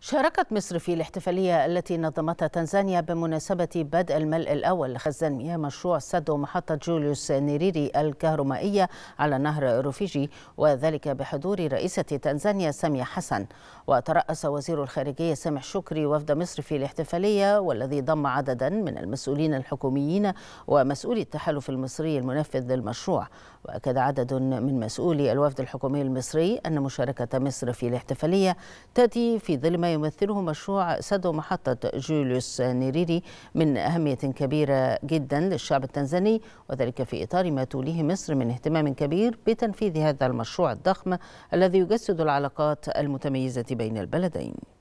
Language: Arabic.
شاركت مصر في الاحتفالية التي نظمتها تنزانيا بمناسبة بدء الملء الأول لخزان مياه مشروع سد ومحطة جوليوس نيريري الكهرومائية على نهر روفيجي وذلك بحضور رئيسة تنزانيا سامية حسن وترأس وزير الخارجية سامح شكري وفد مصر في الاحتفالية والذي ضم عددا من المسؤولين الحكوميين ومسؤولي التحالف المصري المنفذ للمشروع وأكد عدد من مسؤولي الوفد الحكومي المصري أن مشاركة مصر في الاحتفالية تأتي في ظل ما ما يمثله مشروع سد محطة جوليوس نيريري من أهمية كبيرة جدا للشعب التنزاني وذلك في إطار ما توليه مصر من اهتمام كبير بتنفيذ هذا المشروع الضخم الذي يجسد العلاقات المتميزة بين البلدين